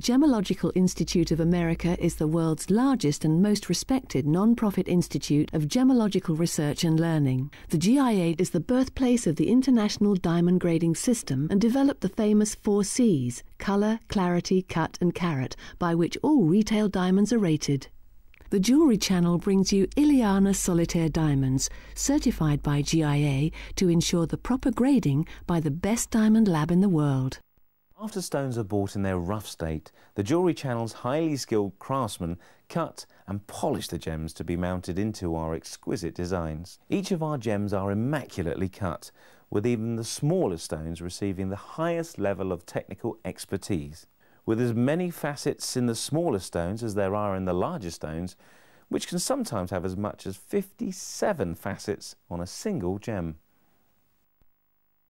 the Gemological Institute of America is the world's largest and most respected non-profit institute of gemological research and learning. The GIA is the birthplace of the international diamond grading system and developed the famous four C's, colour, clarity, cut and carat, by which all retail diamonds are rated. The Jewellery Channel brings you Iliana Solitaire Diamonds, certified by GIA to ensure the proper grading by the best diamond lab in the world. After stones are bought in their rough state, the Jewellery Channel's highly skilled craftsmen cut and polish the gems to be mounted into our exquisite designs. Each of our gems are immaculately cut, with even the smallest stones receiving the highest level of technical expertise. With as many facets in the smaller stones as there are in the larger stones, which can sometimes have as much as 57 facets on a single gem.